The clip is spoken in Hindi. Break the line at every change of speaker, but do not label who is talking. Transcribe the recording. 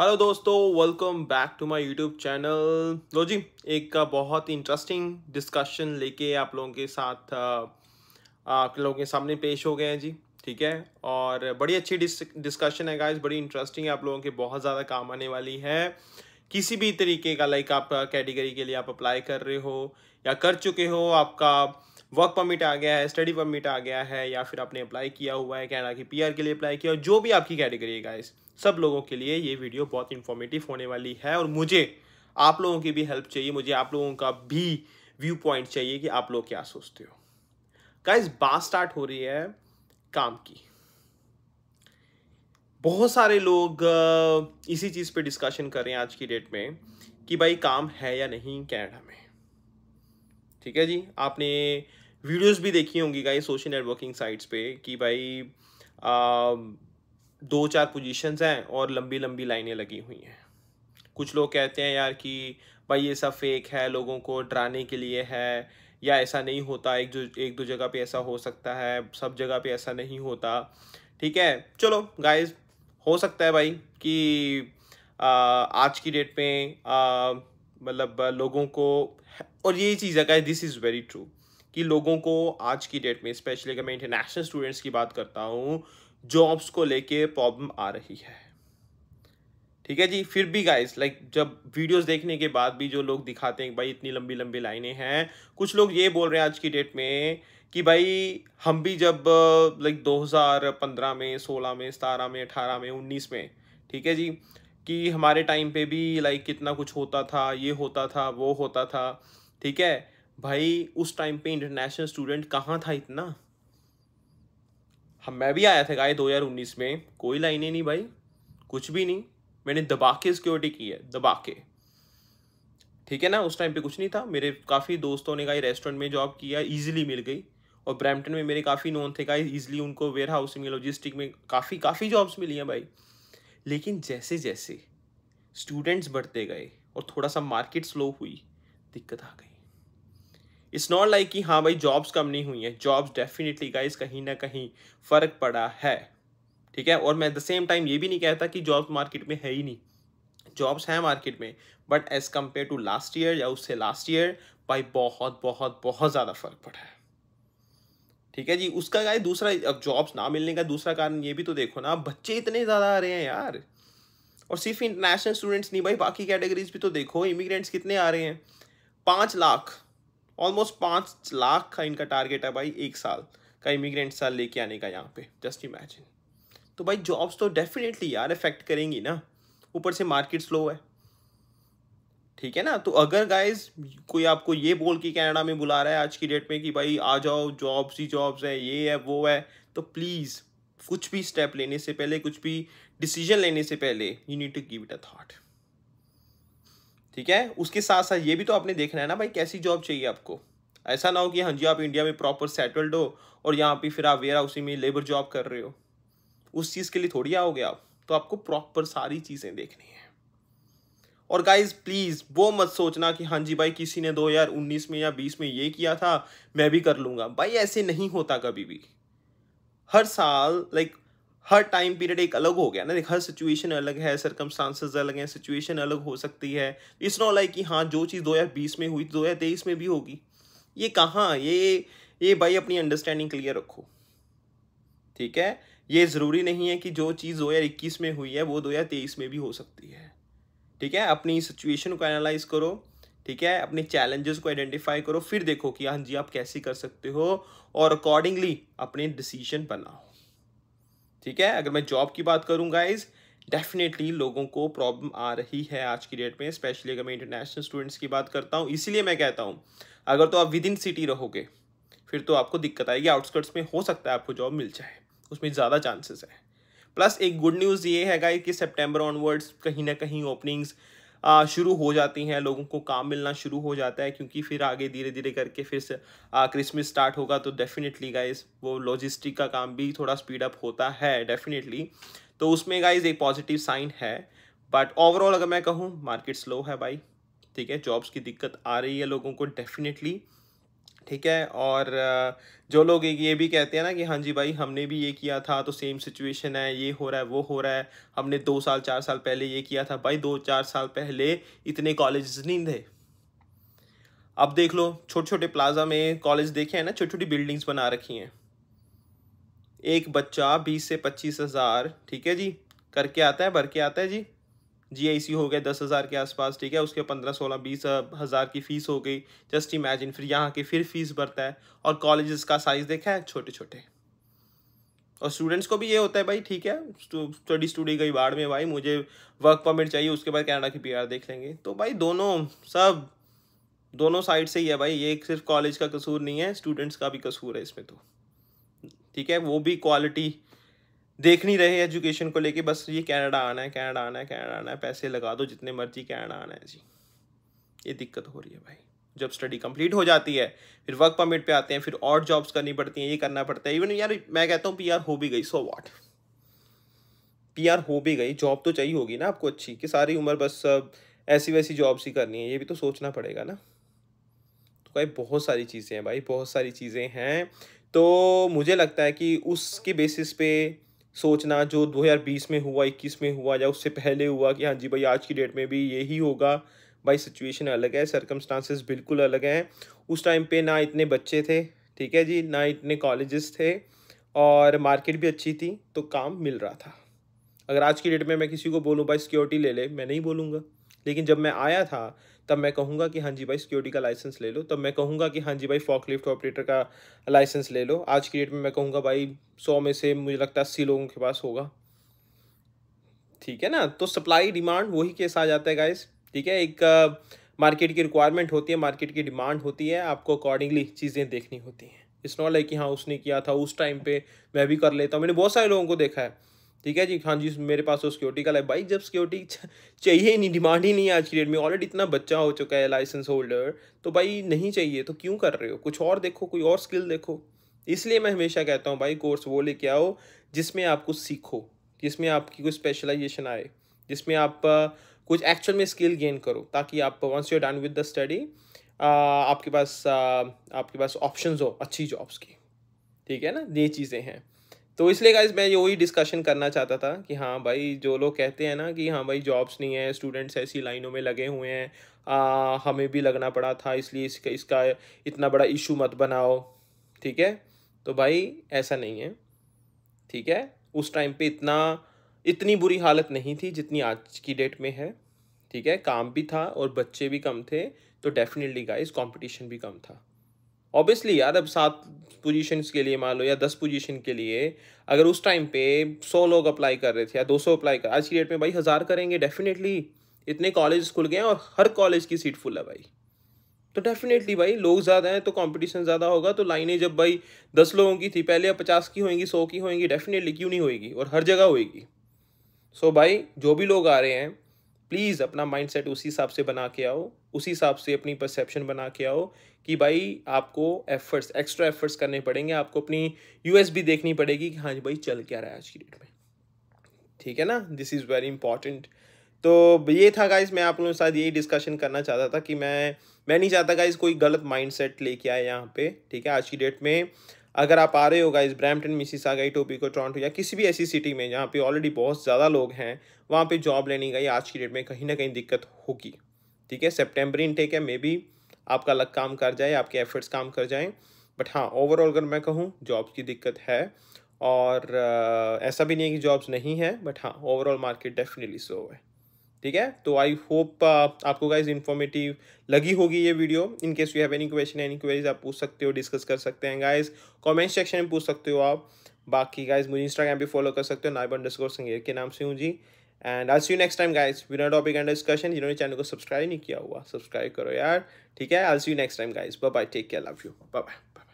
हेलो दोस्तों welcome back to my YouTube channel लो जी एक बहुत इंटरेस्टिंग डिस्कशन लेके आप लोगों के साथ आप लोगों के सामने पेश हो गए हैं जी ठीक है और बड़ी अच्छी डिस्कशन है गाइस बड़ी इंटरेस्टिंग है आप लोगों के बहुत ज़्यादा काम आने वाली है किसी भी तरीके का लाइक आप कैटेगरी के लिए आप अप्लाई कर रहे हो या कर चुके हो आपका वर्क परमिट आ गया है स्टडी परमिट आ गया है या फिर आपने अप्लाई किया हुआ है कैनडा की पीआर के लिए अप्लाई किया जो भी आपकी कैटेगरी है गाइस सब लोगों के लिए ये वीडियो बहुत इन्फॉर्मेटिव होने वाली है और मुझे आप लोगों की भी हेल्प चाहिए मुझे आप लोगों का भी व्यू पॉइंट चाहिए कि आप लोग क्या सोचते हो गाइस बात स्टार्ट हो रही है काम की बहुत सारे लोग इसी चीज़ पे डिस्कशन कर रहे हैं आज की डेट में कि भाई काम है या नहीं कैनेडा में ठीक है जी आपने वीडियोस भी देखी होंगी गाइस सोशल नेटवर्किंग साइट्स पे कि भाई आ, दो चार पोजीशंस हैं और लंबी लंबी लाइनें लगी हुई हैं कुछ लोग कहते हैं यार कि भाई ये सब फेक है लोगों को डराने के लिए है या ऐसा नहीं होता एक जो एक दो जगह पे ऐसा हो सकता है सब जगह पे ऐसा नहीं होता ठीक है चलो गाइस हो सकता है भाई कि आ, आज की डेट में मतलब लोगों को और ये चीज़ है guys this is very true कि लोगों को आज की डेट में स्पेशली अगर मैं इंटरनेशनल स्टूडेंट्स की बात करता हूँ जॉब्स को लेके प्रॉब्लम आ रही है ठीक है जी फिर भी गाइस लाइक जब वीडियोस देखने के बाद भी जो लोग दिखाते हैं भाई इतनी लंबी लंबी लाइनें हैं कुछ लोग ये बोल रहे हैं आज की डेट में कि भाई हम भी जब लाइक 2015 में 16 में सतारह में 18 में 19 में ठीक है जी कि हमारे टाइम पे भी लाइक कितना कुछ होता था ये होता था वो होता था ठीक है भाई उस टाइम पे इंटरनेशनल स्टूडेंट कहाँ था इतना हम मैं भी आया था गाय 2019 में कोई लाइने नहीं भाई कुछ भी नहीं मैंने दबा के सिक्योरिटी की है दबा के ठीक है ना उस टाइम पे कुछ नहीं था मेरे काफ़ी दोस्तों ने कहा रेस्टोरेंट में जॉब किया इजीली मिल गई और ब्रैम्पटन में मेरे काफ़ी नोन थे गाई इजीली उनको वेयर हाउसिंग में लॉजिस्टिक में काफ़ी काफ़ी जॉब्स मिली हैं भाई लेकिन जैसे जैसे स्टूडेंट्स बढ़ते गए और थोड़ा सा मार्केट स्लो हुई दिक्कत आ गई इट्स नॉट लाइक कि हाँ भाई जॉब्स कम नहीं हुई हैं जॉब्स डेफिनेटली गाइस कहीं ना कहीं फ़र्क पड़ा है ठीक है और मैं द सेम टाइम ये भी नहीं कहता कि जॉब्स मार्केट में है ही नहीं जॉब्स हैं मार्केट में but as compare to last year या उससे लास्ट ईयर भाई बहुत बहुत बहुत ज़्यादा फ़र्क पड़ा है ठीक है जी उसका गाय दूसरा अब जॉब्स ना मिलने का दूसरा कारण ये भी तो देखो ना बच्चे इतने ज़्यादा आ रहे हैं यार और सिर्फ इंटरनेशनल स्टूडेंट्स नहीं भाई बाकी कैटेगरीज भी तो देखो इमिग्रेंट्स कितने आ रहे हैं पाँच लाख ऑलमोस्ट पाँच लाख का इनका टारगेट है भाई एक साल का इमिग्रेंट साल लेके आने का यहाँ पे जस्ट इमेजिन तो भाई जॉब्स तो डेफिनेटली यार इफेक्ट करेंगी ना ऊपर से मार्केट स्लो है ठीक है ना तो अगर गाइज कोई आपको ये बोल के कनाडा में बुला रहा है आज की डेट में कि भाई आ जाओ जॉब्स ही जॉब्स है ये है वो है तो प्लीज़ कुछ भी स्टेप लेने से पहले कुछ भी डिसीजन लेने से पहले you need to give it a thought ठीक है उसके साथ साथ ये भी तो आपने देखना है ना भाई कैसी जॉब चाहिए आपको ऐसा ना हो कि हाँ जी आप इंडिया में प्रॉपर सेटल्ड हो और यहाँ पे फिर आप वेयर हाउसिंग में लेबर जॉब कर रहे हो उस चीज़ के लिए थोड़ी आओगे आप तो आपको प्रॉपर सारी चीज़ें देखनी है और गाइज प्लीज़ वो मत सोचना कि हाँ जी भाई किसी ने 2019 में या 20 में ये किया था मैं भी कर लूँगा भाई ऐसे नहीं होता कभी भी हर साल लाइक हर टाइम पीरियड एक अलग हो गया ना देख हर सिचुएशन अलग है सरकमस्टांसेस अलग हैं सिचुएशन अलग हो सकती है इट्स नॉट लाइक कि हाँ जो चीज़ दो हज़ार बीस में हुई दो हजार तेईस में भी होगी ये कहाँ ये ये भाई अपनी अंडरस्टैंडिंग क्लियर रखो ठीक है ये ज़रूरी नहीं है कि जो चीज़ दो हज़ार इक्कीस में हुई है वो दो हज़ार तेईस में भी हो सकती है ठीक है अपनी सिचुएशन को एनालाइज करो ठीक है अपने चैलेंजेस को आइडेंटिफाई करो फिर देखो कि हाँ जी आप कैसे कर सकते हो और अकॉर्डिंगली अपने डिसीजन बनाओ ठीक है अगर मैं जॉब की बात करूँ गाइज डेफिनेटली लोगों को प्रॉब्लम आ रही है आज की डेट में स्पेशली अगर मैं इंटरनेशनल स्टूडेंट्स की बात करता हूँ इसीलिए मैं कहता हूँ अगर तो आप विद इन सिटी रहोगे फिर तो आपको दिक्कत आएगी आउटस्कर्ट्स में हो सकता है आपको जॉब मिल जाए उसमें ज़्यादा चांसेस है प्लस एक गुड न्यूज़ ये है गाइज कि सेप्टेम्बर ऑनवर्ड्स कहीं ना कहीं ओपनिंग्स शुरू हो जाती हैं लोगों को काम मिलना शुरू हो जाता है क्योंकि फिर आगे धीरे धीरे करके फिर से क्रिसमस स्टार्ट होगा तो डेफिनेटली गाइज वो लॉजिस्टिक का काम भी थोड़ा स्पीड अप होता है डेफिनेटली तो उसमें गाइज एक पॉजिटिव साइन है बट ओवरऑल अगर मैं कहूँ मार्केट स्लो है भाई ठीक है जॉब्स की दिक्कत आ रही है लोगों को डेफिनेटली ठीक है और जो लोग ये भी कहते हैं ना कि हाँ जी भाई हमने भी ये किया था तो सेम सिचुएशन है ये हो रहा है वो हो रहा है हमने दो साल चार साल पहले ये किया था भाई दो चार साल पहले इतने कॉलेज नहीं थे अब देख लो छोटे छोटे प्लाजा में कॉलेज देखे हैं ना छोटी छोटी बिल्डिंग्स बना रखी हैं एक बच्चा बीस से पच्चीस हज़ार ठीक है जी करके आता है भर के आता है जी जीआईसी हो गया दस हज़ार के आसपास ठीक है उसके पंद्रह सोलह बीस हज़ार की फ़ीस हो गई जस्ट इमेजिन फिर यहाँ की फिर फीस बढ़ता है और कॉलेजेस का साइज़ देखा है छोटे छोटे और स्टूडेंट्स को भी ये होता है भाई ठीक है स्टडी स्टूडी गई बाढ़ में भाई मुझे वर्क परमिट चाहिए उसके बाद कैनेडा की पी देख लेंगे तो भाई दोनों सब दोनों साइड से ही है भाई ये सिर्फ कॉलेज का कसूर नहीं है स्टूडेंट्स का भी कसूर है इसमें तो ठीक है वो भी क्वालिटी देख नहीं रहे एजुकेशन को लेके बस ये कनाडा आना है कनाडा आना है कनाडा आना है पैसे लगा दो जितने मर्जी कनाडा आना है जी ये दिक्कत हो रही है भाई जब स्टडी कंप्लीट हो जाती है फिर वर्क परमिट पे आते हैं फिर और जॉब्स करनी पड़ती हैं ये करना पड़ता है इवन यार मैं कहता हूँ पी हो भी गई सो वॉट पी हो भी गई जॉब तो चाहिए होगी ना आपको अच्छी कि सारी उम्र बस ऐसी वैसी जॉब्स ही करनी है ये भी तो सोचना पड़ेगा ना तो भाई बहुत सारी चीज़ें हैं भाई बहुत सारी चीज़ें हैं तो मुझे लगता है कि उसके बेसिस पे सोचना जो 2020 में हुआ 21 में हुआ या उससे पहले हुआ कि हाँ जी भाई आज की डेट में भी यही होगा भाई सिचुएशन अलग है सरकमस्टांसिस बिल्कुल अलग हैं उस टाइम पे ना इतने बच्चे थे ठीक है जी ना इतने कॉलेजेस थे और मार्केट भी अच्छी थी तो काम मिल रहा था अगर आज की डेट में मैं किसी को बोलूँ भाई सिक्योरिटी ले ले मैं नहीं बोलूँगा लेकिन जब मैं आया था तब मैं कहूँगा कि हाँ जी भाई सिक्योरिटी का लाइसेंस ले लो तब मैं कहूँगा कि हाँ जी भाई फॉकलिफ्ट ऑपरेटर का लाइसेंस ले लो आज की डेट में मैं कहूँगा भाई सौ में से मुझे लगता है अस्सी लोगों के पास होगा ठीक है ना तो सप्लाई डिमांड वही केस आ जाता है गाइस ठीक है एक मार्केट की रिक्वायरमेंट होती है मार्केट की डिमांड होती है आपको अकॉर्डिंगली चीज़ें देखनी होती हैं इट्स नॉट लाइक कि हाँ उसने किया था उस टाइम पे मैं भी कर लेता हूँ मैंने बहुत सारे लोगों को देखा है ठीक है जी हाँ जी मेरे पास तो सिक्योरिटी का लाइफ भाई जब सिक्योरिटी चाहिए ही नहीं डिमांड ही नहीं है आज की डेट में ऑलरेडी इतना बच्चा हो चुका है लाइसेंस होल्डर तो भाई नहीं चाहिए तो क्यों कर रहे हो कुछ और देखो कोई और स्किल देखो इसलिए मैं हमेशा कहता हूँ भाई कोर्स वो लेके आओ जिसमें आप कुछ सीखो जिसमें आपकी कोई स्पेशलाइजेशन आए जिसमें आप कुछ एक्चुअल में स्किल गेन करो ताकि आप once you done with the study आपके पास आपके पास ऑप्शंस हो अच्छी जॉब्स की ठीक है ना ये चीज़ें हैं तो इसलिए गाइज मैं यही डिस्कशन करना चाहता था कि हाँ भाई जो लोग कहते हैं ना कि हाँ भाई जॉब्स नहीं है स्टूडेंट्स ऐसी लाइनों में लगे हुए हैं आ, हमें भी लगना पड़ा था इसलिए इसका इसका इतना बड़ा इशू मत बनाओ ठीक है तो भाई ऐसा नहीं है ठीक है उस टाइम पे इतना इतनी बुरी हालत नहीं थी जितनी आज की डेट में है ठीक है काम भी था और बच्चे भी कम थे तो डेफिनेटली गाइज़ कॉम्पिटिशन भी कम था ऑब्वियसली यार अब सात पोजीशंस के लिए मान लो या दस पोजीशन के लिए अगर उस टाइम पे सौ लोग अप्लाई कर रहे थे या दो सौ अप्लाई कर आज की डेट में भाई हज़ार करेंगे डेफिनेटली इतने कॉलेज खुल गए हैं और हर कॉलेज की सीट फुल है भाई तो डेफिनेटली भाई लोग ज़्यादा हैं तो कॉम्पिटिशन ज़्यादा होगा तो लाइनें जब भाई दस लोगों की थी पहले अब पचास की होएंगी सौ की होएंगी डेफिनेटली क्यों नहीं होएगी और हर जगह होएगी सो भाई जो भी लोग आ रहे हैं प्लीज़ अपना सेट उसी हिसाब से बना के आओ उसी हिसाब से अपनी परसेप्शन बना के आओ कि भाई आपको एफ़र्ट्स एक्स्ट्रा एफ़र्ट्स करने पड़ेंगे आपको अपनी यूएस भी देखनी पड़ेगी कि हाँ जी भाई चल क्या रहा है आज की डेट में ठीक है ना दिस इज़ वेरी इंपॉर्टेंट तो ये था गाइज मैं आप लोगों के साथ यही डिस्कशन करना चाहता था कि मैं मैं नहीं चाहता गाइज कोई गलत माइंड सेट लेके आए यहाँ पे ठीक है आज की डेट में अगर आप आ रहे हो गाइज ब्रैम्पटन टोपी टोपिको टोरंटो या किसी भी ऐसी सिटी में जहाँ पे ऑलरेडी बहुत ज़्यादा लोग हैं वहाँ पे जॉब लेने गई आज की डेट में कहीं ना कहीं दिक्कत होगी ठीक है सेप्टेम्बर इनटेक है मे बी आपका लग काम कर जाए आपके एफर्ट्स काम कर जाएँ बट हाँ ओवरऑल अगर मैं कहूँ जॉब्स की दिक्कत है और ऐसा भी नहीं है कि जॉब्स नहीं है बट हाँ ओवरऑल मार्केट डेफिनेटली स्लो है ठीक है तो आई होप आपको गाइज इन्फॉर्मेटिव लगी होगी ये video in case you have any question any queries आप पूछ सकते हो डिस्कस कर सकते हैं गाइज कमेंट सेक्शन में पूछ सकते हो आप बाकी गाइज मुझे इंस्टाग्राम पे फॉलो कर सकते हो नाइब अंडर संगेर के नाम से हूँ जी एंड आज यू नेक्स्ट टाइम गाइस बिना टॉपिक एंड डिस्कशन जिन्होंने चैनल को सब्सक्राइब नहीं किया हुआ सब्सक्राइब करो यार ठीक है आज you next time guys bye bye take care love you bye bye